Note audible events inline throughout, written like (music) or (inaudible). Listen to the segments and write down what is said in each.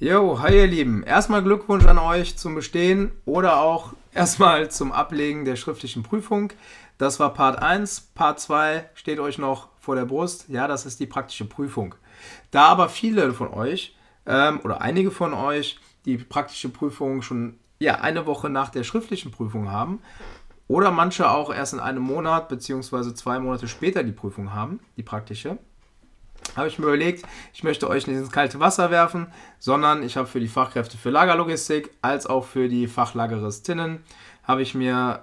Jo, hi ihr Lieben. Erstmal Glückwunsch an euch zum Bestehen oder auch (laughs) erstmal zum Ablegen der schriftlichen Prüfung. Das war Part 1. Part 2 steht euch noch vor der Brust. Ja, das ist die praktische Prüfung. Da aber viele von euch ähm, oder einige von euch die praktische Prüfung schon ja, eine Woche nach der schriftlichen Prüfung haben oder manche auch erst in einem Monat bzw. zwei Monate später die Prüfung haben, die praktische, habe ich mir überlegt, ich möchte euch nicht ins kalte Wasser werfen, sondern ich habe für die Fachkräfte für Lagerlogistik als auch für die Fachlageristinnen habe ich mir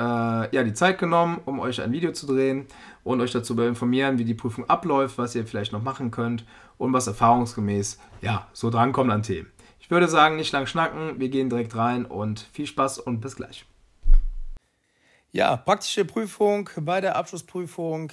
äh, ja, die Zeit genommen, um euch ein Video zu drehen und euch dazu informieren, wie die Prüfung abläuft, was ihr vielleicht noch machen könnt und was erfahrungsgemäß ja, so drankommt an Themen. Ich würde sagen, nicht lang schnacken, wir gehen direkt rein und viel Spaß und bis gleich. Ja, praktische Prüfung bei der Abschlussprüfung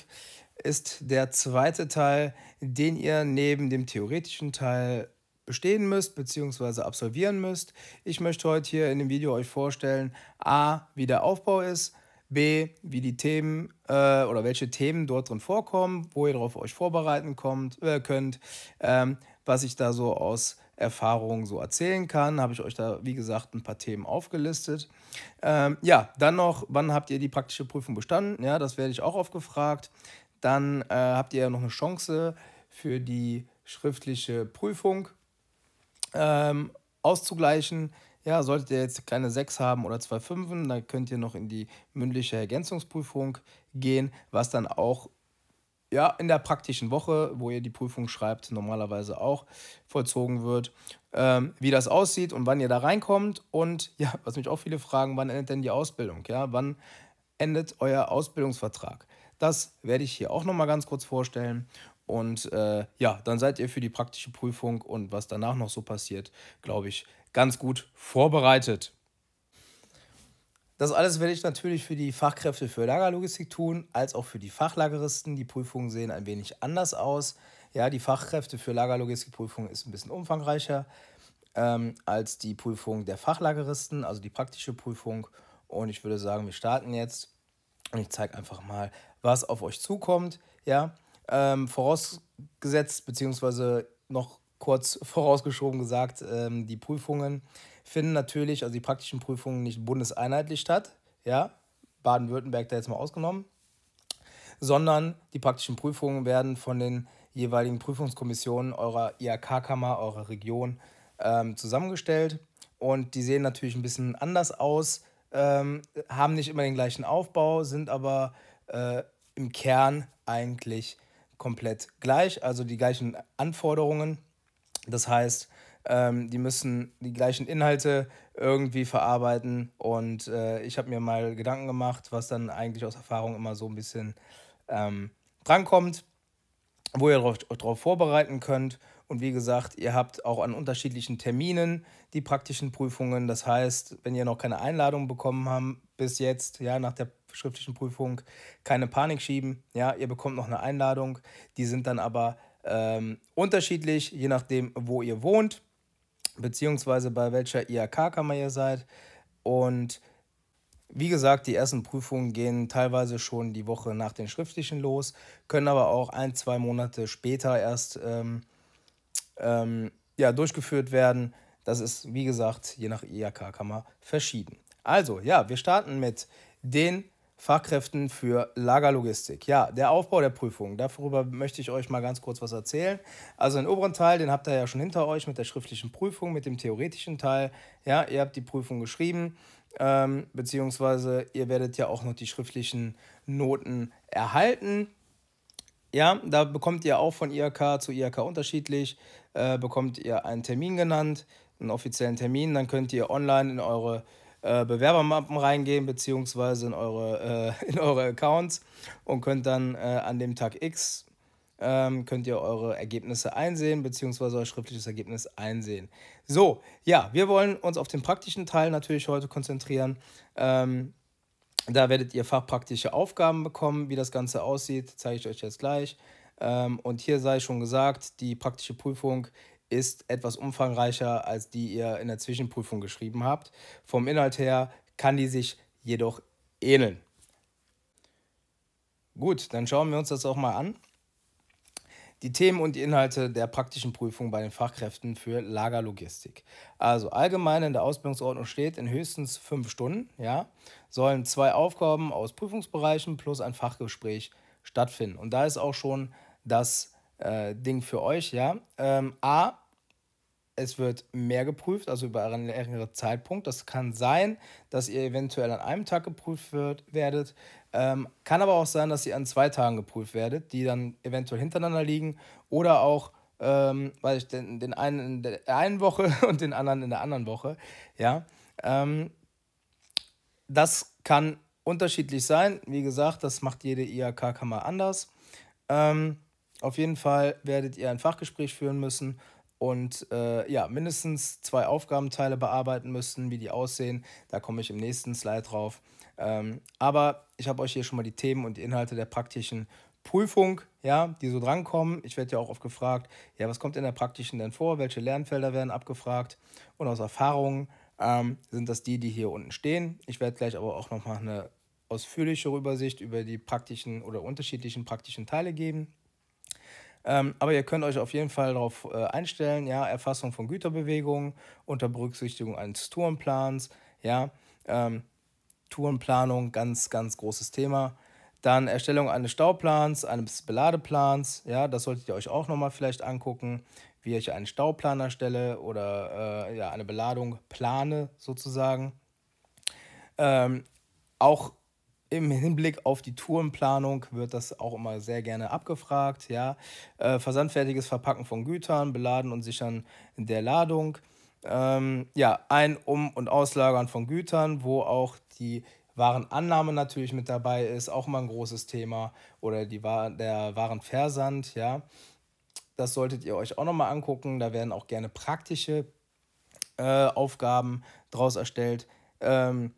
ist der zweite Teil, den ihr neben dem theoretischen Teil bestehen müsst bzw. absolvieren müsst. Ich möchte heute hier in dem Video euch vorstellen, a, wie der Aufbau ist, b, wie die Themen äh, oder welche Themen dort drin vorkommen, wo ihr darauf euch vorbereiten kommt, äh, könnt, ähm, was ich da so aus Erfahrungen so erzählen kann. Habe ich euch da, wie gesagt, ein paar Themen aufgelistet. Ähm, ja, dann noch, wann habt ihr die praktische Prüfung bestanden? Ja, das werde ich auch oft gefragt dann äh, habt ihr ja noch eine Chance für die schriftliche Prüfung ähm, auszugleichen. Ja, solltet ihr jetzt keine 6 haben oder zwei Fünfen, dann könnt ihr noch in die mündliche Ergänzungsprüfung gehen, was dann auch ja, in der praktischen Woche, wo ihr die Prüfung schreibt, normalerweise auch vollzogen wird, ähm, wie das aussieht und wann ihr da reinkommt. Und ja, was mich auch viele fragen, wann endet denn die Ausbildung? Ja, wann endet euer Ausbildungsvertrag? Das werde ich hier auch nochmal ganz kurz vorstellen. Und äh, ja, dann seid ihr für die praktische Prüfung und was danach noch so passiert, glaube ich, ganz gut vorbereitet. Das alles werde ich natürlich für die Fachkräfte für Lagerlogistik tun, als auch für die Fachlageristen. Die Prüfungen sehen ein wenig anders aus. Ja, die Fachkräfte für Lagerlogistikprüfung ist ein bisschen umfangreicher ähm, als die Prüfung der Fachlageristen, also die praktische Prüfung. Und ich würde sagen, wir starten jetzt und ich zeige einfach mal, was auf euch zukommt, ja. Ähm, vorausgesetzt, beziehungsweise noch kurz (laughs) vorausgeschoben gesagt, ähm, die Prüfungen finden natürlich, also die praktischen Prüfungen nicht bundeseinheitlich statt, ja. Baden-Württemberg da jetzt mal ausgenommen, sondern die praktischen Prüfungen werden von den jeweiligen Prüfungskommissionen eurer IHK-Kammer, eurer Region ähm, zusammengestellt. Und die sehen natürlich ein bisschen anders aus, ähm, haben nicht immer den gleichen Aufbau, sind aber äh, im Kern eigentlich komplett gleich, also die gleichen Anforderungen. Das heißt, ähm, die müssen die gleichen Inhalte irgendwie verarbeiten und äh, ich habe mir mal Gedanken gemacht, was dann eigentlich aus Erfahrung immer so ein bisschen ähm, drankommt, wo ihr drauf, drauf vorbereiten könnt. Und wie gesagt, ihr habt auch an unterschiedlichen Terminen die praktischen Prüfungen. Das heißt, wenn ihr noch keine Einladung bekommen habt bis jetzt, ja, nach der schriftlichen Prüfung keine Panik schieben. Ja, ihr bekommt noch eine Einladung. Die sind dann aber ähm, unterschiedlich, je nachdem, wo ihr wohnt, beziehungsweise bei welcher iak kammer ihr seid. Und wie gesagt, die ersten Prüfungen gehen teilweise schon die Woche nach den schriftlichen los, können aber auch ein, zwei Monate später erst ähm, ähm, ja, durchgeführt werden. Das ist, wie gesagt, je nach iak kammer verschieden. Also, ja, wir starten mit den Fachkräften für Lagerlogistik. Ja, der Aufbau der Prüfung, darüber möchte ich euch mal ganz kurz was erzählen. Also den oberen Teil, den habt ihr ja schon hinter euch mit der schriftlichen Prüfung, mit dem theoretischen Teil. Ja, ihr habt die Prüfung geschrieben, ähm, beziehungsweise ihr werdet ja auch noch die schriftlichen Noten erhalten. Ja, da bekommt ihr auch von IHK zu IHK unterschiedlich, äh, bekommt ihr einen Termin genannt, einen offiziellen Termin, dann könnt ihr online in eure äh, äh, Bewerbermappen reingehen, beziehungsweise in eure, äh, (laughs) in eure Accounts und könnt dann äh, an dem Tag X ähm, könnt ihr eure Ergebnisse einsehen, beziehungsweise euer schriftliches Ergebnis einsehen. So, ja, wir wollen uns auf den praktischen Teil natürlich heute konzentrieren. Ähm, da werdet ihr fachpraktische Aufgaben bekommen. Wie das Ganze aussieht, zeige ich euch jetzt gleich. Ähm, und hier sei schon gesagt, die praktische Prüfung ist etwas umfangreicher als die ihr in der Zwischenprüfung geschrieben habt. Vom Inhalt her kann die sich jedoch ähneln. Gut, dann schauen wir uns das auch mal an. Die Themen und die Inhalte der praktischen Prüfung bei den Fachkräften für Lagerlogistik. Also allgemein in der Ausbildungsordnung steht, in höchstens fünf Stunden ja, sollen zwei Aufgaben aus Prüfungsbereichen plus ein Fachgespräch stattfinden. Und da ist auch schon das äh, Ding für euch. Ja. Ähm, A, es wird mehr geprüft, also über einen längeren Zeitpunkt. Das kann sein, dass ihr eventuell an einem Tag geprüft wird, werdet. Ähm, kann aber auch sein, dass ihr an zwei Tagen geprüft werdet, die dann eventuell hintereinander liegen oder auch, ähm, weiß ich, den, den einen in der einen Woche (laughs) und den anderen in der anderen Woche. Ja, ähm, das kann unterschiedlich sein. Wie gesagt, das macht jede IHK-Kammer anders. Ähm, auf jeden Fall werdet ihr ein Fachgespräch führen müssen und äh, ja, mindestens zwei Aufgabenteile bearbeiten müssen, wie die aussehen. Da komme ich im nächsten Slide drauf. Ähm, aber ich habe euch hier schon mal die Themen und die Inhalte der praktischen Prüfung, ja, die so drankommen. Ich werde ja auch oft gefragt, ja, was kommt in der praktischen denn vor? Welche Lernfelder werden abgefragt? Und aus Erfahrungen ähm, sind das die, die hier unten stehen. Ich werde gleich aber auch nochmal eine ausführlichere Übersicht über die praktischen oder unterschiedlichen praktischen Teile geben. Ähm, aber ihr könnt euch auf jeden Fall darauf äh, einstellen, ja, Erfassung von Güterbewegungen unter Berücksichtigung eines Tourenplans, ja, ähm, Tourenplanung, ganz, ganz großes Thema. Dann Erstellung eines Stauplans, eines Beladeplans, ja, das solltet ihr euch auch nochmal vielleicht angucken, wie ich einen Stauplan erstelle oder äh, ja, eine Beladung plane sozusagen. Ähm, auch im Hinblick auf die Tourenplanung wird das auch immer sehr gerne abgefragt. Ja? Äh, versandfertiges Verpacken von Gütern, Beladen und Sichern der Ladung. Ähm, ja, ein Um- und Auslagern von Gütern, wo auch die Warenannahme natürlich mit dabei ist, auch mal ein großes Thema. Oder die, der Warenversand, ja. Das solltet ihr euch auch nochmal angucken. Da werden auch gerne praktische äh, Aufgaben draus erstellt. Ähm,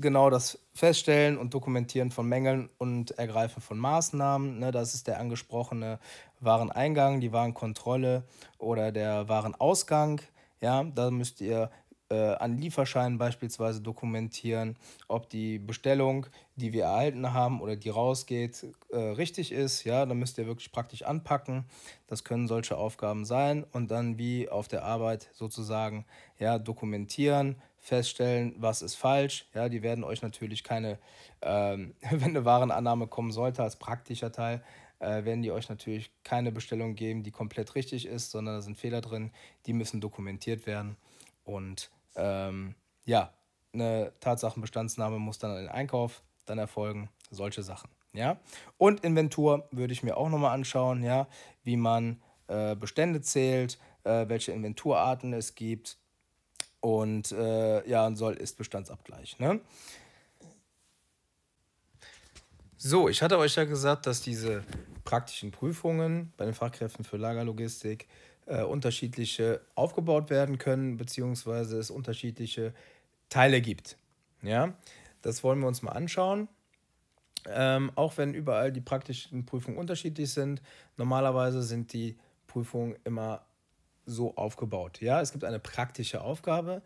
genau das Feststellen und Dokumentieren von Mängeln und Ergreifen von Maßnahmen. Ne, das ist der angesprochene Wareneingang, die Warenkontrolle oder der Warenausgang. Ja, da müsst ihr äh, an Lieferscheinen beispielsweise dokumentieren, ob die Bestellung, die wir erhalten haben oder die rausgeht, äh, richtig ist. Ja, da müsst ihr wirklich praktisch anpacken. Das können solche Aufgaben sein und dann wie auf der Arbeit sozusagen ja dokumentieren, feststellen, was ist falsch. Ja, die werden euch natürlich keine, ähm, (laughs) wenn eine Warenannahme kommen sollte, als praktischer Teil, äh, werden die euch natürlich keine Bestellung geben, die komplett richtig ist, sondern da sind Fehler drin, die müssen dokumentiert werden. Und ähm, ja, eine Tatsachenbestandsnahme muss dann an den Einkauf dann erfolgen, solche Sachen. Ja? Und Inventur würde ich mir auch nochmal anschauen, ja? wie man äh, Bestände zählt, äh, welche Inventurarten es gibt, und äh, ja, ein Soll ist Bestandsabgleich. Ne? So, ich hatte euch ja gesagt, dass diese praktischen Prüfungen bei den Fachkräften für Lagerlogistik äh, unterschiedliche aufgebaut werden können, beziehungsweise es unterschiedliche Teile gibt. Ja, das wollen wir uns mal anschauen. Ähm, auch wenn überall die praktischen Prüfungen unterschiedlich sind, normalerweise sind die Prüfungen immer so aufgebaut. Ja, es gibt eine praktische Aufgabe.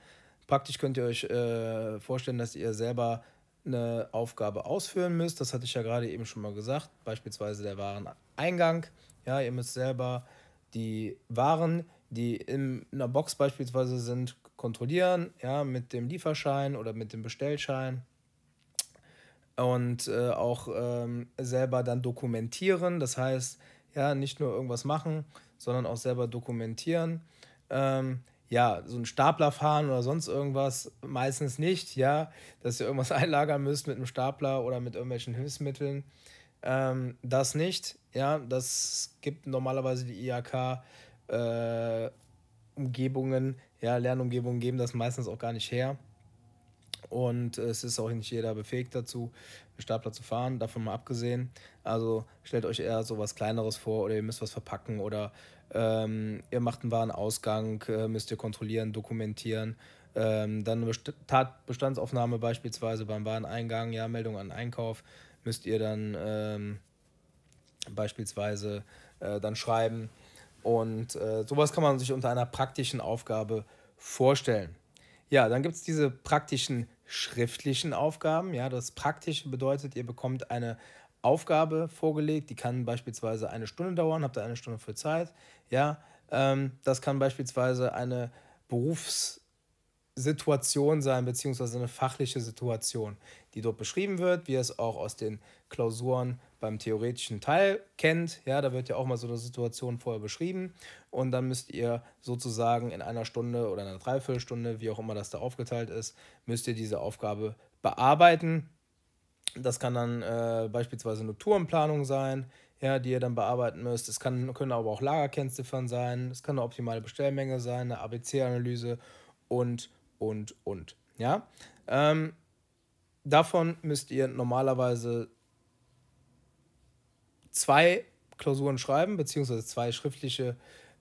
Praktisch könnt ihr euch äh, vorstellen, dass ihr selber eine Aufgabe ausführen müsst. Das hatte ich ja gerade eben schon mal gesagt. Beispielsweise der Wareneingang. Ja, ihr müsst selber die Waren, die in einer Box beispielsweise sind, kontrollieren. Ja, mit dem Lieferschein oder mit dem Bestellschein. Und äh, auch ähm, selber dann dokumentieren. Das heißt, ja, nicht nur irgendwas machen, sondern auch selber dokumentieren. Ähm, ja, so ein Stapler fahren oder sonst irgendwas, meistens nicht, ja, dass ihr irgendwas (laughs) einlagern müsst mit einem Stapler oder mit irgendwelchen Hilfsmitteln. Ähm, das nicht, ja, das gibt normalerweise die IHK äh, Umgebungen, ja, Lernumgebungen geben das meistens auch gar nicht her. Und es ist auch nicht jeder befähigt dazu, einen Stapler zu fahren, davon mal abgesehen. Also stellt euch eher so was Kleineres vor oder ihr müsst was verpacken oder ähm, ihr macht einen Warenausgang, äh, müsst ihr kontrollieren, dokumentieren. Ähm, dann eine Tatbestandsaufnahme beispielsweise beim Wareneingang, ja, Meldung an Einkauf, müsst ihr dann ähm, beispielsweise äh, dann schreiben. Und äh, sowas kann man sich unter einer praktischen Aufgabe vorstellen. Ja, dann gibt es diese praktischen schriftlichen Aufgaben. Ja, das Praktische bedeutet, ihr bekommt eine Aufgabe vorgelegt, die kann beispielsweise eine Stunde dauern, habt ihr eine Stunde für Zeit. Ja, ähm, das kann beispielsweise eine Berufs- Situation sein, beziehungsweise eine fachliche Situation, die dort beschrieben wird, wie ihr es auch aus den Klausuren beim theoretischen Teil kennt. Ja, da wird ja auch mal so eine Situation vorher beschrieben und dann müsst ihr sozusagen in einer Stunde oder einer Dreiviertelstunde, wie auch immer das da aufgeteilt ist, müsst ihr diese Aufgabe bearbeiten. Das kann dann äh, beispielsweise eine Tourenplanung sein, ja, die ihr dann bearbeiten müsst. Es kann, können aber auch Lagerkennziffern sein, es kann eine optimale Bestellmenge sein, eine ABC-Analyse und und, und. Ja? Ähm, davon müsst ihr normalerweise zwei Klausuren schreiben, beziehungsweise zwei schriftliche,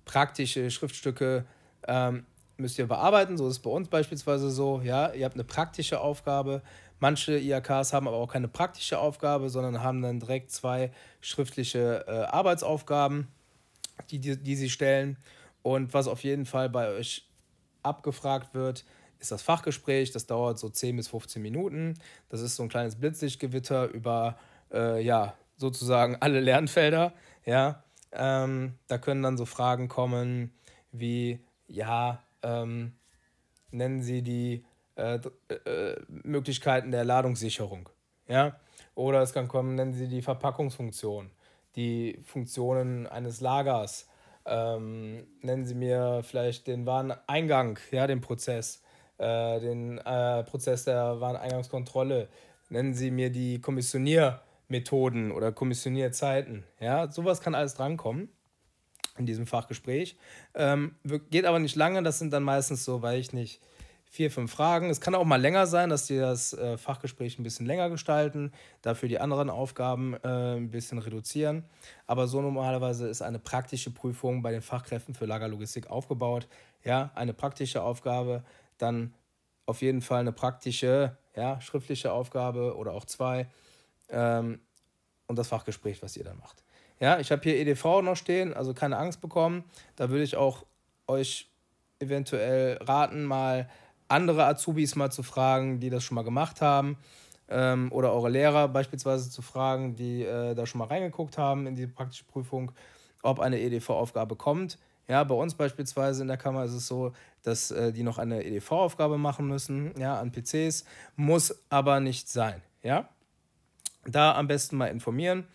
praktische Schriftstücke ähm, müsst ihr bearbeiten. So ist es bei uns beispielsweise so. Ja, ihr habt eine praktische Aufgabe. Manche IAKs haben aber auch keine praktische Aufgabe, sondern haben dann direkt zwei schriftliche äh, Arbeitsaufgaben, die, die, die sie stellen. Und was auf jeden Fall bei euch abgefragt wird, ist das Fachgespräch. Das dauert so 10 bis 15 Minuten. Das ist so ein kleines Blitzlichtgewitter über, äh, ja, sozusagen (laughs) alle Lernfelder. Ja, ähm, da können dann so Fragen kommen wie, ja, ähm, nennen Sie die äh, äh, äh, Möglichkeiten der Ladungssicherung. Ja, oder es kann kommen, nennen Sie die Verpackungsfunktion, die Funktionen eines Lagers. Ähm, nennen Sie mir vielleicht den Wareneingang, ja, den Prozess. Äh, den äh, Prozess der Wareneingangskontrolle, nennen Sie mir die Kommissioniermethoden oder Kommissionierzeiten. Ja, sowas kann alles drankommen in diesem Fachgespräch. Ähm, geht aber nicht lange, das sind dann meistens so, weil ich nicht, vier, fünf Fragen. Es kann auch mal länger sein, dass die das äh, Fachgespräch ein bisschen länger gestalten, dafür die anderen Aufgaben äh, ein bisschen reduzieren. Aber so normalerweise ist eine praktische Prüfung bei den Fachkräften für Lagerlogistik aufgebaut. Ja, eine praktische Aufgabe, dann auf jeden Fall eine praktische, ja, schriftliche Aufgabe oder auch zwei ähm, und das Fachgespräch, was ihr dann macht. Ja, ich habe hier EDV noch stehen, also keine Angst bekommen. Da würde ich auch euch eventuell raten, mal andere Azubis mal zu fragen, die das schon mal gemacht haben. Ähm, oder eure Lehrer beispielsweise zu fragen, die äh, da schon mal reingeguckt haben in die praktische Prüfung, ob eine EDV-Aufgabe kommt. Ja, bei uns beispielsweise in der Kammer ist es so, dass äh, die noch eine EDV-Aufgabe machen müssen, ja, an PCs, muss aber nicht sein, ja. Da am besten mal informieren.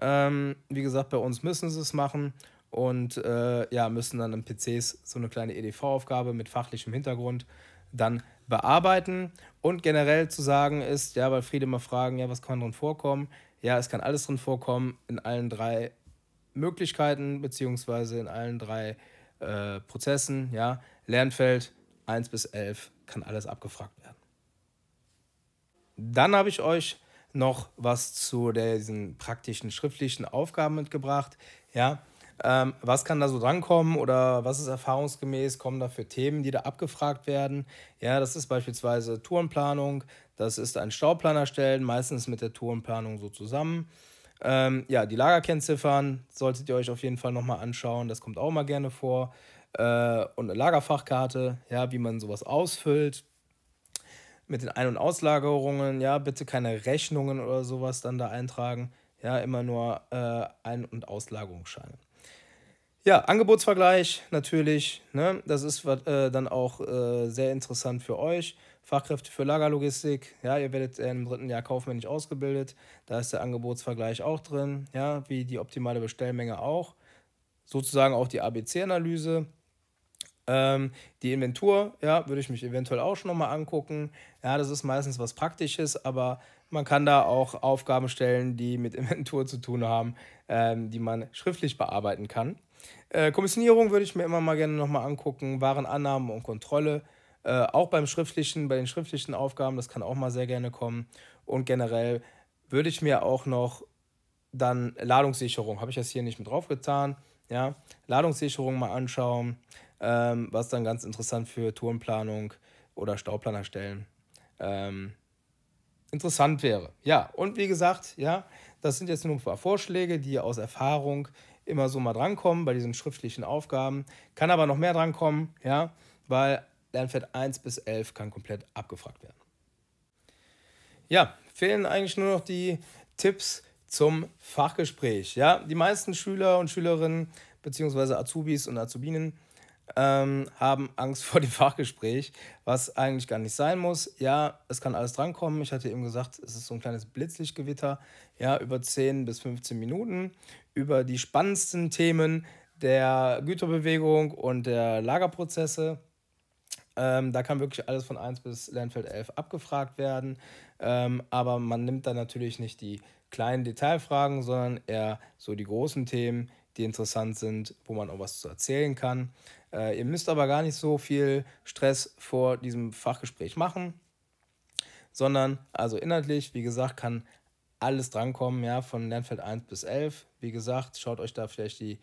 Ähm, wie gesagt, bei uns müssen sie es machen und äh, ja, müssen dann an PCs so eine kleine EDV-Aufgabe mit fachlichem Hintergrund dann bearbeiten. Und generell zu sagen ist, ja, weil Friede mal fragen, ja, was kann drin vorkommen? Ja, es kann alles drin vorkommen in allen drei Möglichkeiten, beziehungsweise in allen drei äh, Prozessen, ja. Lernfeld 1 bis 11 kann alles abgefragt werden. Dann habe ich euch noch was zu diesen praktischen schriftlichen Aufgaben mitgebracht. Ja, ähm, was kann da so drankommen oder was ist erfahrungsgemäß, kommen da für Themen, die da abgefragt werden? Ja, das ist beispielsweise Tourenplanung, das ist ein Stauplan erstellen, meistens mit der Tourenplanung so zusammen. Ähm, ja, die Lagerkennziffern solltet ihr euch auf jeden Fall nochmal anschauen, das kommt auch mal gerne vor äh, und eine Lagerfachkarte, ja, wie man sowas ausfüllt mit den Ein- und Auslagerungen, ja, bitte keine Rechnungen oder sowas dann da eintragen, ja, immer nur äh, Ein- und Auslagerungsscheine. Ja, Angebotsvergleich natürlich, ne? das ist äh, dann auch äh, sehr interessant für euch. Fachkräfte für Lagerlogistik, ja, ihr werdet im dritten Jahr kaufmännisch ausgebildet, da ist der Angebotsvergleich auch drin, ja, wie die optimale Bestellmenge auch, sozusagen auch die ABC-Analyse, ähm, die Inventur, ja, würde ich mich eventuell auch schon nochmal angucken. Ja, das ist meistens was Praktisches, aber man kann da auch Aufgaben stellen, die mit (laughs) Inventur zu tun haben, ähm, die man schriftlich bearbeiten kann. Äh, Kommissionierung würde ich mir immer mal gerne nochmal angucken, Warenannahmen und Kontrolle. Äh, auch beim schriftlichen, bei den schriftlichen Aufgaben, das kann auch mal sehr gerne kommen. Und generell würde ich mir auch noch dann Ladungssicherung, habe ich das hier nicht mit drauf getan, ja, Ladungssicherung mal anschauen ähm, was dann ganz interessant für Tourenplanung oder Stauplaner stellen ähm, interessant wäre. Ja, und wie gesagt, ja, das sind jetzt nur ein paar Vorschläge, die aus Erfahrung immer so mal drankommen bei diesen schriftlichen Aufgaben. Kann aber noch mehr drankommen, ja, weil Lernfeld 1 bis 11 kann komplett abgefragt werden. Ja, fehlen eigentlich nur noch die Tipps zum Fachgespräch. Ja, die meisten Schüler und Schülerinnen beziehungsweise Azubis und Azubinen ähm, haben Angst (laughs) vor dem Fachgespräch, was eigentlich gar nicht sein muss. Ja, es kann alles drankommen. Ich hatte eben gesagt, es ist so ein kleines Blitzlichtgewitter. Ja, über 10 bis 15 Minuten über die spannendsten Themen der Güterbewegung und der Lagerprozesse. Ähm, da kann wirklich alles von 1 bis Lernfeld 11 abgefragt werden. Ähm, aber man nimmt da natürlich nicht die kleinen Detailfragen, sondern eher so die großen Themen, die interessant sind, wo man auch was zu erzählen kann. Äh, ihr müsst aber gar nicht so viel Stress vor diesem Fachgespräch machen, sondern also inhaltlich, wie gesagt, kann alles drankommen, ja, von Lernfeld 1 bis 11. Wie gesagt, schaut euch da vielleicht die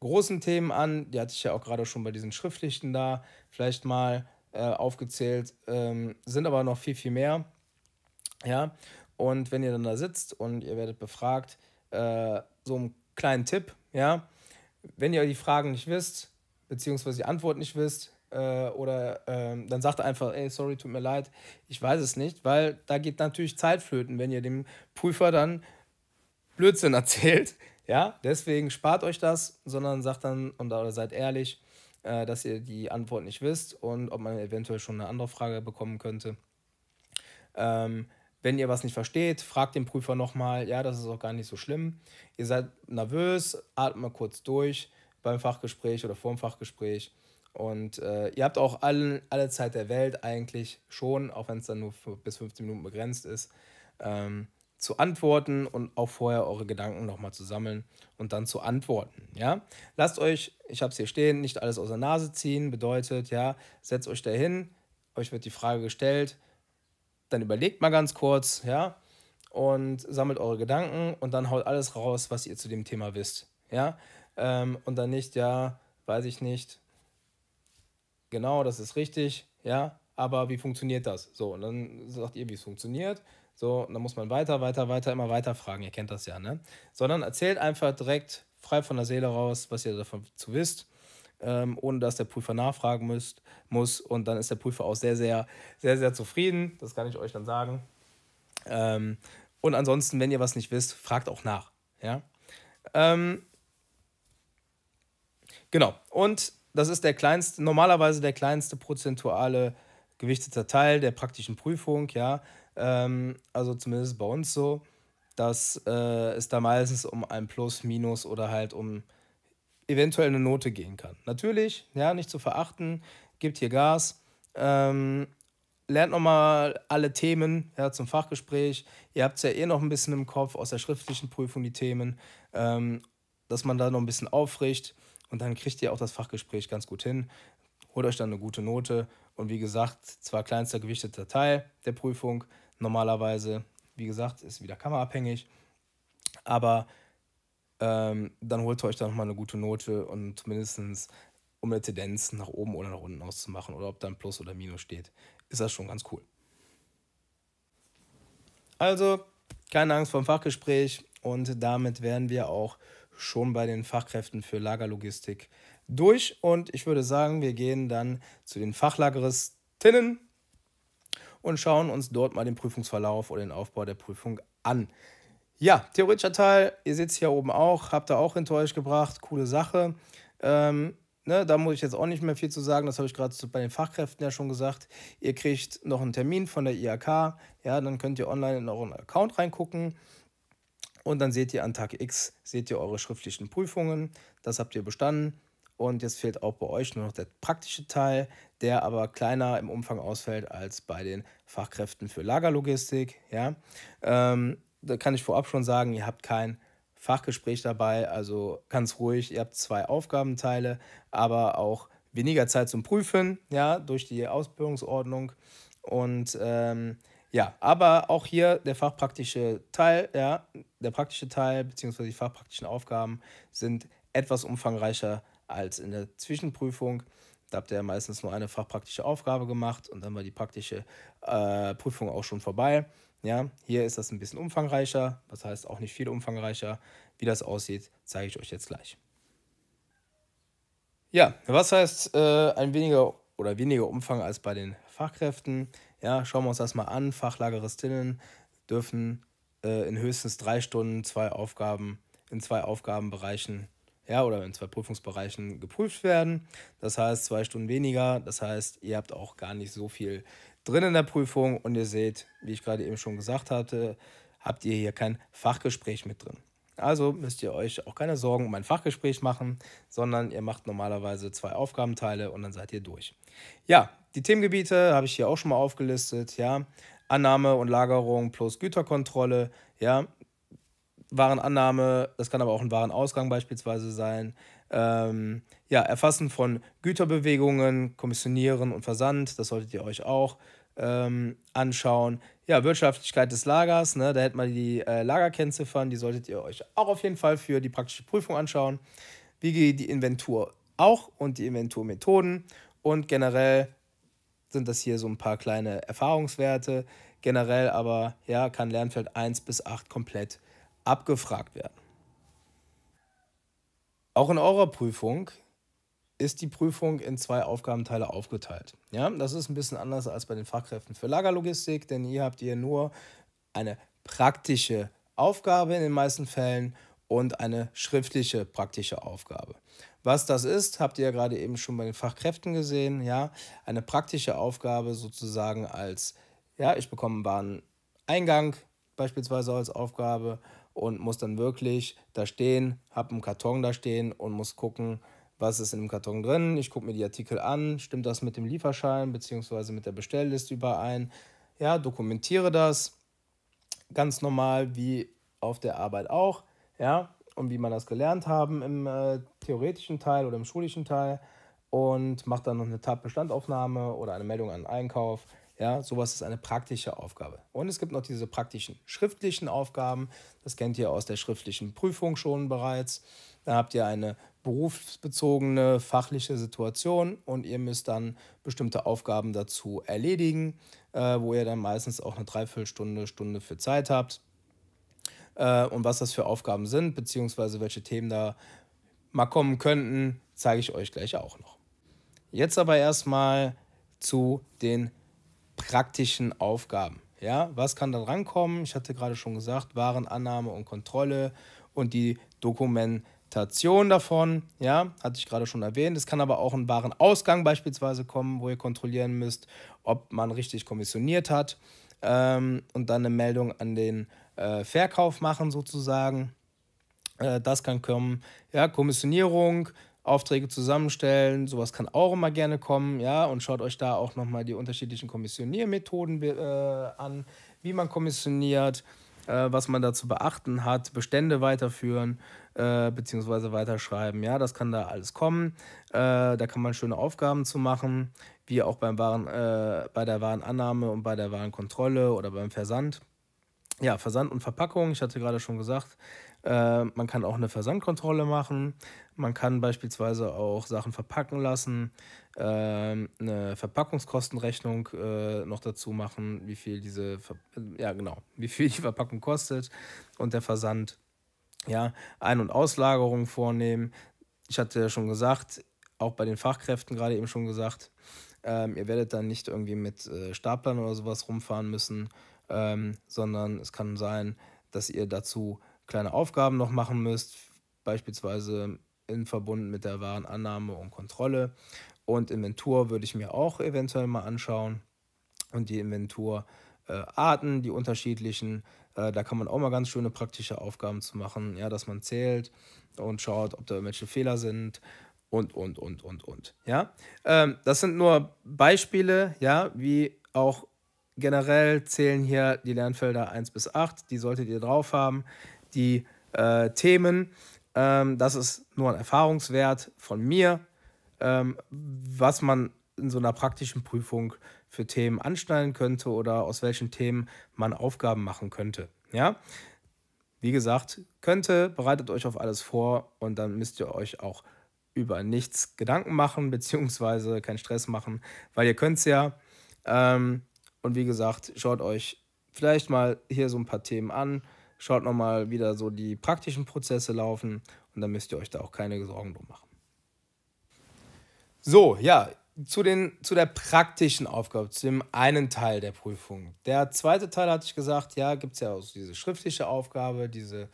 großen Themen an, die hatte ich ja auch gerade schon bei diesen Schriftlichten da vielleicht mal äh, aufgezählt, ähm, sind aber noch viel, viel mehr. Ja, und wenn ihr dann da sitzt und ihr werdet befragt, äh, so einen kleinen Tipp, ja, wenn ihr die Fragen nicht wisst, beziehungsweise die Antwort nicht wisst, äh, oder ähm, dann sagt einfach, ey, sorry, tut mir leid, ich weiß es nicht, weil da geht natürlich Zeitflöten, wenn ihr dem Prüfer dann Blödsinn (laughs) erzählt. Ja, deswegen spart euch das, sondern sagt dann und, oder seid ehrlich, äh, dass ihr die Antwort nicht wisst und ob man eventuell schon eine andere Frage bekommen könnte. Ähm, wenn ihr was nicht versteht, fragt den Prüfer nochmal. Ja, das ist auch gar nicht so schlimm. Ihr seid nervös, atmet kurz durch beim Fachgespräch oder vorm Fachgespräch. Und äh, ihr habt auch alle, alle Zeit der Welt eigentlich schon, auch wenn es dann nur bis 15 Minuten begrenzt ist, ähm, zu antworten und auch vorher eure Gedanken nochmal zu sammeln und dann zu antworten. Ja? Lasst euch, ich habe es hier stehen, nicht alles aus der Nase ziehen, bedeutet, ja, setzt euch dahin, euch wird die Frage gestellt, dann überlegt mal ganz kurz, ja, und sammelt eure Gedanken und dann haut alles raus, was ihr zu dem Thema wisst. Ja, ähm, und dann nicht, ja, weiß ich nicht, genau, das ist richtig, ja, aber wie funktioniert das? So, und dann sagt ihr, wie es funktioniert. So, und dann muss man weiter, weiter, weiter, immer weiter fragen. Ihr kennt das ja, ne? Sondern erzählt einfach direkt frei von der Seele raus, was ihr davon zu wisst, ähm, ohne dass der Prüfer nachfragen müsst, muss. Und dann ist der Prüfer auch sehr, sehr, sehr, sehr zufrieden. Das kann ich euch dann sagen. Ähm, und ansonsten, wenn ihr was nicht wisst, fragt auch nach. Ja? Ähm, Genau. Und das ist der kleinste, normalerweise der kleinste prozentuale gewichteter Teil der praktischen Prüfung, ja. Ähm, also zumindest bei uns so, dass äh, es da meistens um ein Plus, Minus oder halt um eventuell eine Note gehen kann. Natürlich, ja, nicht zu verachten, gebt hier Gas. Ähm, lernt nochmal alle Themen ja, zum Fachgespräch. Ihr habt es ja eh noch ein bisschen im Kopf aus der schriftlichen Prüfung, die Themen, ähm, dass man da noch ein bisschen auffrischt. Und dann kriegt ihr auch das Fachgespräch ganz gut hin, holt euch dann eine gute Note. Und wie gesagt, zwar kleinster gewichteter Teil der Prüfung, normalerweise, wie gesagt, ist wieder kammerabhängig, aber ähm, dann holt ihr euch dann nochmal eine gute Note und mindestens um eine Tendenz nach oben oder nach unten auszumachen oder ob dann Plus oder Minus steht, ist das schon ganz cool. Also, keine Angst vor dem Fachgespräch und damit werden wir auch schon bei den Fachkräften für Lagerlogistik durch. Und ich würde sagen, wir gehen dann zu den Fachlageristinnen und schauen uns dort mal den Prüfungsverlauf oder den Aufbau der Prüfung an. Ja, theoretischer Teil, ihr seht es hier oben auch, habt ihr auch hinter euch gebracht, coole Sache. Ähm, Ne, da muss ich jetzt auch nicht mehr viel zu sagen, das habe ich gerade bei den Fachkräften ja schon gesagt. Ihr kriegt noch einen Termin von der IAK, ja, dann könnt ihr online in euren Account reingucken. Und dann seht ihr an Tag X, seht ihr eure schriftlichen Prüfungen, das habt ihr bestanden. Und jetzt fehlt auch bei euch nur noch der praktische Teil, der aber kleiner im Umfang ausfällt als bei den Fachkräften für Lagerlogistik. Ja? Ähm, da kann ich vorab schon sagen, ihr habt kein Fachgespräch dabei, also ganz ruhig, ihr habt zwei Aufgabenteile, aber auch weniger Zeit zum Prüfen, ja, durch die Ausbildungsordnung. Und ähm, ja, aber auch hier der fachpraktische Teil, ja, der praktische Teil bzw. die fachpraktischen Aufgaben sind etwas umfangreicher als in der Zwischenprüfung. Da habt ihr ja meistens nur eine fachpraktische Aufgabe gemacht und dann war die praktische äh, Prüfung auch schon vorbei. Ja, hier ist das ein bisschen umfangreicher, das heißt auch nicht viel umfangreicher. Wie das aussieht, zeige ich euch jetzt gleich. Ja, was heißt äh, ein weniger oder weniger Umfang als bei den Fachkräften? Ja, schauen wir uns das mal an. Fachlageristinnen dürfen äh, in höchstens drei Stunden zwei Aufgaben in zwei Aufgabenbereichen ja, oder in zwei Prüfungsbereichen geprüft werden. Das heißt, zwei Stunden weniger. Das heißt, ihr habt auch gar nicht so viel drin in der Prüfung und ihr seht, wie ich gerade eben schon gesagt hatte, habt ihr hier kein Fachgespräch mit drin. Also müsst ihr euch auch keine Sorgen um ein Fachgespräch machen, sondern ihr macht normalerweise zwei Aufgabenteile und dann seid ihr durch. Ja, die Themengebiete habe ich hier auch schon mal aufgelistet, ja. Annahme und Lagerung plus Güterkontrolle, ja. Warenannahme, das kann aber auch ein Warenausgang beispielsweise sein. Ähm, ja, Erfassen von Güterbewegungen, Kommissionieren und Versand, das solltet ihr euch auch ähm, anschauen ja, Wirtschaftlichkeit des Lagers, ne, da hätten wir die äh, Lagerkennziffern, die solltet ihr euch auch auf jeden Fall für die praktische Prüfung anschauen. Wie geht die Inventur auch und die Inventurmethoden und generell sind das hier so ein paar kleine Erfahrungswerte. Generell aber ja, kann Lernfeld 1 bis 8 komplett abgefragt werden. Auch in eurer Prüfung ist die Prüfung in zwei Aufgabenteile aufgeteilt. Ja, das ist ein bisschen anders als bei den Fachkräften für Lagerlogistik, denn hier habt ihr nur eine praktische Aufgabe in den meisten Fällen und eine schriftliche praktische Aufgabe. Was das ist, habt ihr ja gerade eben schon bei den Fachkräften gesehen, ja, eine praktische Aufgabe sozusagen als ja, ich bekomme einen Wareneingang beispielsweise als Aufgabe und muss dann wirklich da stehen, habe einen Karton da stehen und muss gucken, was ist in dem Karton drin, ich gucke mir die Artikel an, stimmt das mit dem Lieferschein bzw. mit der Bestellliste überein, ja, dokumentiere das ganz normal wie auf der Arbeit auch, ja, und wie man das gelernt haben im äh, theoretischen Teil oder im schulischen Teil und mache dann noch eine Tatbestandaufnahme oder eine Meldung an Einkauf. Ja, sowas ist eine praktische Aufgabe. Und es gibt noch diese praktischen schriftlichen Aufgaben. Das kennt ihr aus der schriftlichen Prüfung schon bereits. Da habt ihr eine berufsbezogene fachliche Situation und ihr müsst dann bestimmte Aufgaben dazu erledigen, äh, wo ihr dann meistens auch eine Dreiviertelstunde, Stunde für Zeit habt. Äh, und was das für Aufgaben sind, beziehungsweise welche Themen da mal kommen könnten, zeige ich euch gleich auch noch. Jetzt aber erstmal zu den praktischen Aufgaben. Ja, was kann da rankommen? Ich hatte gerade schon gesagt, Warenannahme und Kontrolle und die Dokumentation. Interpretation davon, ja, hatte ich gerade schon erwähnt. Es kann aber auch ein Warenausgang beispielsweise kommen, wo ihr kontrollieren müsst, ob man richtig kommissioniert hat ähm, und dann eine Meldung an den äh, Verkauf machen sozusagen. Äh, das kann kommen, ja, Kommissionierung, Aufträge zusammenstellen, sowas kann auch immer gerne kommen, ja, und schaut euch da auch nochmal die unterschiedlichen Kommissioniermethoden äh, an, wie man kommissioniert, äh, was man da zu beachten hat, Bestände weiterführen äh, bzw. weiterschreiben. Ja, das kann da alles kommen. Äh, da kann man schöne Aufgaben zu machen, wie auch beim Waren, äh, bei der Warenannahme und bei der Warenkontrolle oder beim Versand. Ja, Versand und Verpackung, ich hatte gerade schon gesagt, äh, man kann auch eine Versandkontrolle machen. Man kann beispielsweise auch Sachen verpacken lassen, äh, eine Verpackungskostenrechnung äh, noch dazu machen, wie viel diese, Ver ja genau, (laughs) wie viel die Verpackung kostet und der Versand. Ja, Ein- und Auslagerung vornehmen. Ich hatte ja schon gesagt, auch bei den Fachkräften gerade eben schon gesagt, ähm, ihr werdet dann nicht irgendwie mit äh, Staplern oder sowas rumfahren müssen, ähm, sondern es kann sein, dass ihr dazu kleine Aufgaben noch machen müsst, beispielsweise in Verbund mit der Warenannahme und Kontrolle. Und Inventur würde ich mir auch eventuell mal anschauen. Und die Inventurarten, äh, die unterschiedlichen, äh, da kann man auch mal ganz schöne praktische Aufgaben zu machen, ja, dass man zählt und schaut, ob da irgendwelche Fehler sind und, und, und, und, und. Ja? Ähm, das sind nur Beispiele, ja, wie auch generell zählen hier die Lernfelder 1 bis 8, die solltet ihr drauf haben die äh, Themen. Ähm, das ist nur ein Erfahrungswert von mir, ähm, was man in so einer praktischen Prüfung für Themen anschneiden könnte oder aus welchen Themen man Aufgaben machen könnte. Ja, wie gesagt, könnte, bereitet euch auf alles vor und dann müsst ihr euch auch über nichts Gedanken machen, (laughs) beziehungsweise keinen Stress machen, weil ihr könnt es ja. Ähm, und wie gesagt, schaut euch vielleicht mal hier so ein paar Themen an. Schaut nochmal wieder so die praktischen Prozesse laufen und dann müsst ihr euch da auch keine Sorgen drum machen. So, ja, zu, den, zu der praktischen Aufgabe, zu dem einen Teil der Prüfung. Der zweite Teil hatte ich gesagt, ja, gibt es ja auch diese schriftliche Aufgabe, diese,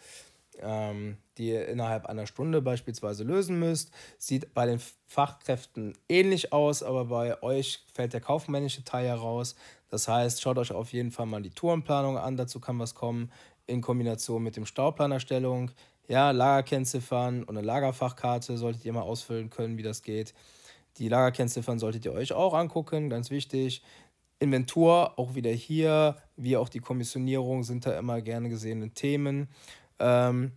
ähm, die ihr innerhalb einer Stunde beispielsweise lösen müsst. Sieht bei den Fachkräften ähnlich aus, aber bei euch fällt der kaufmännische Teil heraus. Das heißt, schaut euch auf jeden Fall mal die Tourenplanung an, dazu kann was kommen in Kombination mit dem Stauplanerstellung. Ja, Lagerkennziffern und eine Lagerfachkarte solltet ihr mal ausfüllen können, wie das geht. Die Lagerkennziffern solltet ihr euch auch angucken, ganz wichtig. Inventur, auch wieder hier, wie auch die Kommissionierung, sind da immer gerne gesehene Themen. Ähm,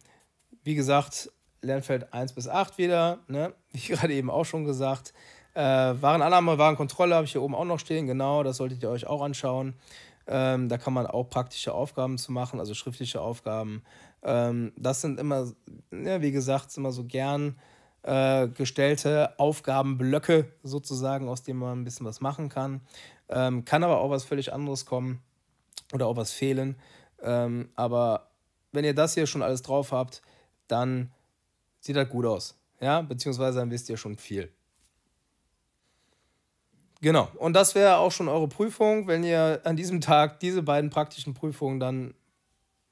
wie gesagt, Lernfeld 1 bis 8 wieder, ne? (laughs) wie gerade eben auch schon gesagt. Äh, Warenannahme, Warenkontrolle habe ich hier oben auch noch stehen, genau, das solltet ihr euch auch anschauen. Ähm, da kann man auch praktische Aufgaben zu machen, also schriftliche Aufgaben. Ähm, das sind immer, ja, wie gesagt, immer so gern äh, gestellte Aufgabenblöcke sozusagen, aus denen man ein bisschen was machen kann. Ähm, kann aber auch was völlig anderes kommen oder auch was fehlen. Ähm, aber wenn ihr das hier schon alles drauf habt, dann sieht das gut aus. Ja, beziehungsweise dann wisst ihr schon viel. Genau. Und das wäre auch schon eure Prüfung. Wenn ihr an diesem Tag diese beiden praktischen Prüfungen dann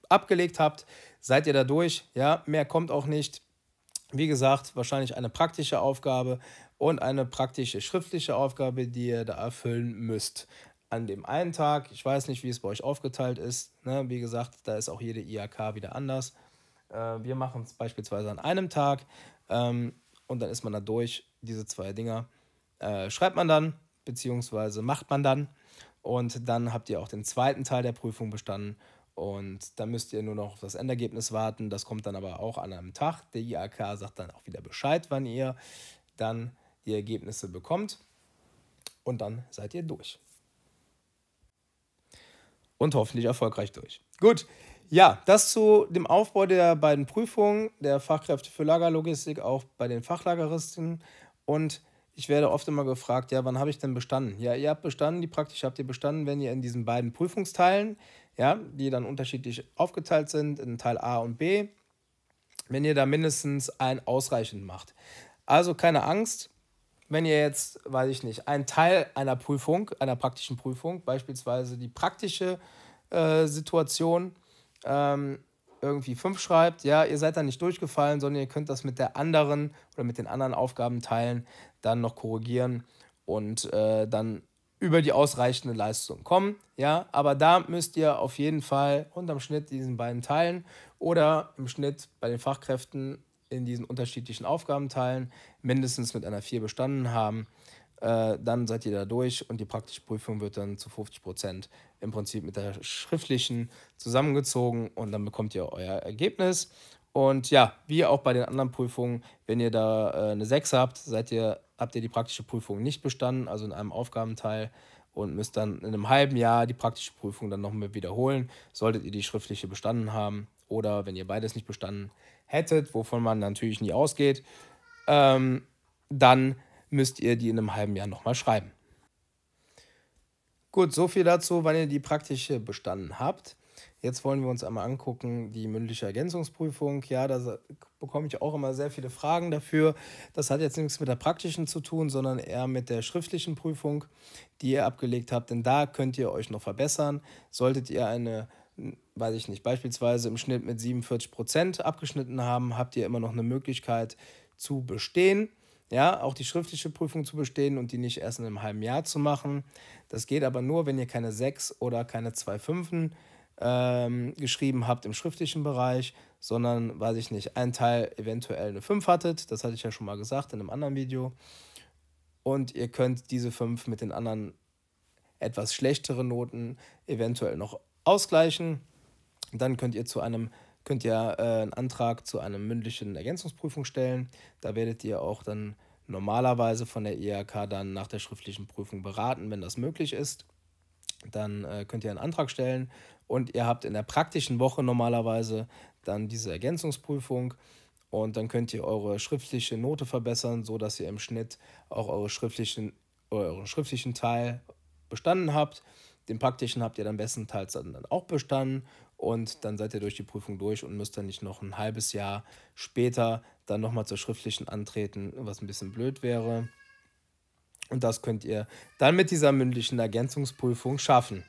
abgelegt habt, seid ihr da durch. Ja, mehr kommt auch nicht. Wie gesagt, wahrscheinlich eine praktische Aufgabe und eine praktische schriftliche Aufgabe, die ihr da erfüllen müsst. An dem einen Tag, ich weiß nicht, wie es bei euch aufgeteilt ist. Ne? Wie gesagt, da ist auch jede IAK wieder anders. Äh, wir machen es beispielsweise an einem Tag ähm, und dann ist man da durch, diese zwei Dinger. Äh, schreibt man dann, beziehungsweise macht man dann. Und dann habt ihr auch den zweiten Teil der Prüfung bestanden. Und dann müsst ihr nur noch auf das Endergebnis warten. Das kommt dann aber auch an einem Tag. Der IAK sagt dann auch wieder Bescheid, wann ihr dann die Ergebnisse bekommt. Und dann seid ihr durch. Und hoffentlich erfolgreich durch. Gut, ja, das zu dem Aufbau der beiden Prüfungen der Fachkräfte für Lagerlogistik, auch bei den Fachlageristen. Und ich werde oft immer gefragt, ja, wann habe ich denn bestanden? Ja, ihr habt bestanden, die praktisch habt ihr bestanden, wenn ihr in diesen beiden Prüfungsteilen, ja, die dann unterschiedlich aufgeteilt sind, in Teil A und B, wenn ihr da mindestens ein ausreichend macht. Also keine Angst, wenn ihr jetzt, weiß ich nicht, einen Teil einer Prüfung, einer praktischen Prüfung, beispielsweise die praktische äh, Situation, ähm, irgendwie fünf schreibt, ja, ihr seid da nicht durchgefallen, sondern ihr könnt das mit der anderen oder mit den anderen Aufgaben teilen, dann noch korrigieren und äh, dann über die ausreichende Leistung kommen. Ja, aber da müsst ihr auf jeden Fall unterm Schnitt diesen beiden teilen oder im Schnitt bei den Fachkräften in diesen unterschiedlichen Aufgabenteilen mindestens mit einer 4 bestanden haben. Äh, dann seid ihr da durch und die praktische Prüfung wird dann zu 50 Prozent im Prinzip mit der schriftlichen zusammengezogen und dann bekommt ihr euer Ergebnis. Und ja, wie auch bei den anderen Prüfungen, wenn ihr da äh, eine 6 habt, seid ihr, habt ihr die praktische Prüfung nicht bestanden, also in einem Aufgabenteil und müsst dann in einem halben Jahr die praktische Prüfung dann nochmal wiederholen, solltet ihr die schriftliche bestanden haben oder wenn ihr beides nicht bestanden hättet, wovon man natürlich nie ausgeht, ähm, dann müsst ihr die in einem halben Jahr nochmal schreiben. Gut, so viel dazu, wann ihr die praktische bestanden habt. Jetzt wollen wir uns einmal angucken, die mündliche Ergänzungsprüfung. Ja, da bekomme ich auch immer sehr viele Fragen dafür. Das hat jetzt nichts mit der praktischen zu tun, sondern eher mit der schriftlichen Prüfung, die ihr abgelegt habt. Denn da könnt ihr euch noch verbessern. Solltet ihr eine, hm, weiß ich nicht, beispielsweise im Schnitt mit 47 Prozent abgeschnitten haben, habt ihr immer noch eine Möglichkeit zu bestehen. Ja, auch die schriftliche Prüfung zu bestehen und die nicht erst in einem halben Jahr zu machen. Das geht aber nur, wenn ihr keine 6 oder keine 2 Fünfen ähm, geschrieben habt im schriftlichen Bereich, sondern, weiß ich nicht, ein Teil eventuell eine 5 hattet. Das hatte ich ja schon mal gesagt in einem anderen Video. Und ihr könnt diese 5 mit den anderen etwas schlechteren Noten eventuell noch ausgleichen. Dann könnt ihr zu einem könnt ihr äh, einen Antrag zu einer mündlichen Ergänzungsprüfung stellen. Da werdet ihr auch dann normalerweise von der IHK dann nach der schriftlichen Prüfung beraten, wenn das möglich ist. Dann äh, könnt ihr einen Antrag stellen und ihr habt in der praktischen Woche normalerweise dann diese Ergänzungsprüfung und dann könnt ihr eure schriftliche Note verbessern, so dass ihr im Schnitt auch eure schriftlichen, euren schriftlichen Teil bestanden habt. Den praktischen habt ihr dann bestenteils dann auch bestanden und dann seid ihr durch die Prüfung durch und müsst dann nicht noch ein halbes Jahr später dann nochmal zur schriftlichen antreten, was ein bisschen blöd wäre. Und das könnt ihr dann mit dieser mündlichen Ergänzungsprüfung schaffen.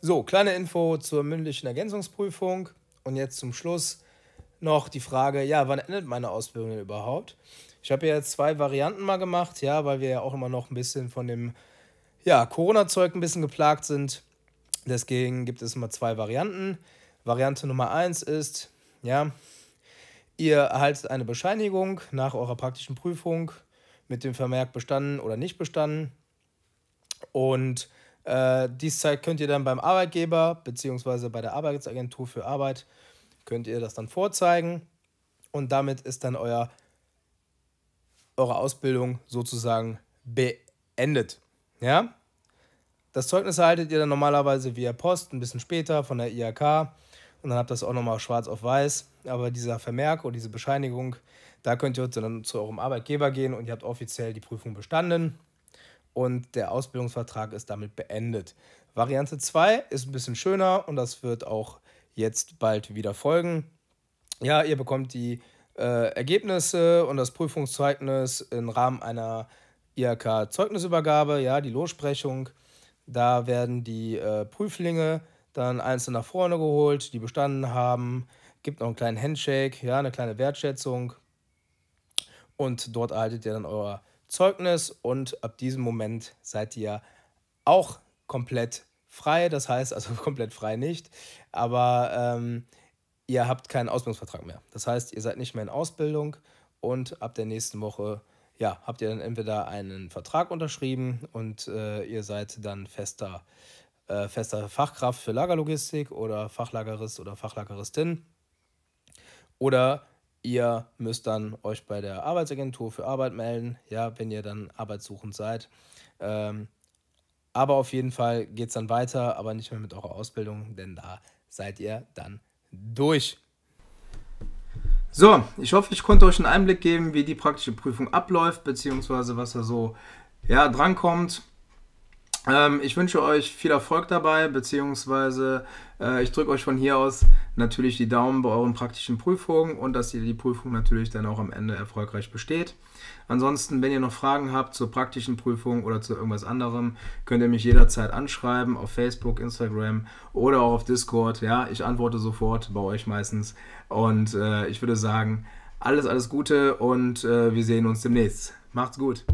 So, kleine Info zur mündlichen Ergänzungsprüfung. Und jetzt zum Schluss noch die Frage, ja, wann endet meine Ausbildung denn überhaupt? Ich habe ja jetzt zwei Varianten mal gemacht, ja, weil wir ja auch immer noch ein bisschen von dem ja, Corona-Zeug ein bisschen geplagt sind. Deswegen gibt es immer zwei Varianten. Variante Nummer eins ist, ja, ihr erhaltet eine Bescheinigung nach eurer praktischen Prüfung mit dem Vermerk bestanden oder nicht bestanden. Und äh, dies Zeit könnt ihr dann beim Arbeitgeber bzw. bei der Arbeitsagentur für Arbeit könnt ihr das dann vorzeigen und damit ist dann euer, eure Ausbildung sozusagen beendet. Ja? Das Zeugnis erhaltet ihr dann normalerweise via Post, ein bisschen später von der IHK. Und dann habt ihr das auch nochmal schwarz auf weiß. Aber dieser Vermerk oder diese Bescheinigung, da könnt ihr dann zu eurem Arbeitgeber gehen und ihr habt offiziell die Prüfung bestanden. Und der Ausbildungsvertrag ist damit beendet. Variante 2 ist ein bisschen schöner und das wird auch jetzt bald wieder folgen. Ja, ihr bekommt die äh, Ergebnisse und das Prüfungszeugnis im Rahmen einer IHK-Zeugnisübergabe, ja, die Lossprechung. Da werden die äh, Prüflinge dann einzeln nach vorne geholt, die bestanden haben, gibt noch einen kleinen Handshake, ja, eine kleine Wertschätzung. Und dort erhaltet ihr dann euer Zeugnis und ab diesem Moment seid ihr auch komplett frei. Das heißt, also (laughs) komplett frei nicht, aber ähm, ihr habt keinen Ausbildungsvertrag mehr. Das heißt, ihr seid nicht mehr in Ausbildung und ab der nächsten Woche ja, habt ihr dann entweder einen Vertrag unterschrieben und äh, ihr seid dann fester, äh, fester Fachkraft für Lagerlogistik oder Fachlagerist oder Fachlageristin. Oder ihr müsst dann euch bei der Arbeitsagentur für Arbeit melden, ja, wenn ihr dann arbeitssuchend seid. Ähm, aber auf jeden Fall geht es dann weiter, aber nicht mehr mit eurer Ausbildung, denn da seid ihr dann durch. So, ich hoffe, ich konnte euch einen Einblick geben, wie die praktische Prüfung abläuft, beziehungsweise was da so ja, drankommt. Ähm, ich wünsche euch viel Erfolg dabei, beziehungsweise äh, ich drücke euch von hier aus natürlich die Daumen bei euren praktischen Prüfungen und dass ihr die Prüfung natürlich dann auch am Ende erfolgreich besteht. Ansonsten, wenn ihr noch Fragen habt zur praktischen Prüfung oder zu irgendwas anderem, könnt ihr mich jederzeit anschreiben auf Facebook, Instagram oder auch auf Discord. Ja, ich antworte sofort bei euch meistens. Und äh, ich würde sagen, alles, alles Gute und äh, wir sehen uns demnächst. Macht's gut.